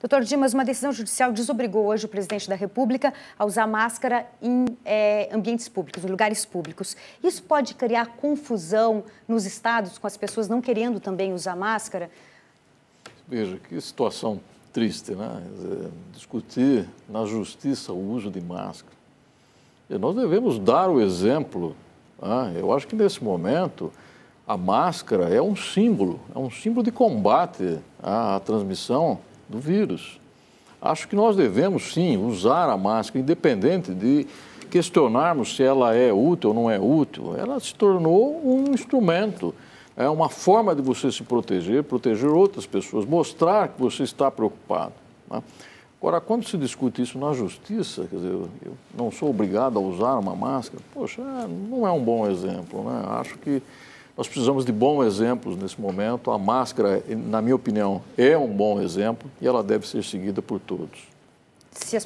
Doutor Dimas, uma decisão judicial desobrigou hoje o presidente da República a usar máscara em é, ambientes públicos, em lugares públicos. Isso pode criar confusão nos estados com as pessoas não querendo também usar máscara? Veja, que situação triste, né? Discutir na justiça o uso de máscara. E nós devemos dar o exemplo. Né? Eu acho que nesse momento a máscara é um símbolo, é um símbolo de combate à transmissão do vírus. Acho que nós devemos sim usar a máscara, independente de questionarmos se ela é útil ou não é útil. Ela se tornou um instrumento, é uma forma de você se proteger, proteger outras pessoas, mostrar que você está preocupado. Né? Agora, quando se discute isso na justiça, quer dizer, eu, eu não sou obrigado a usar uma máscara, poxa, não é um bom exemplo, né? Acho que nós precisamos de bons exemplos nesse momento. A máscara, na minha opinião, é um bom exemplo e ela deve ser seguida por todos. Se as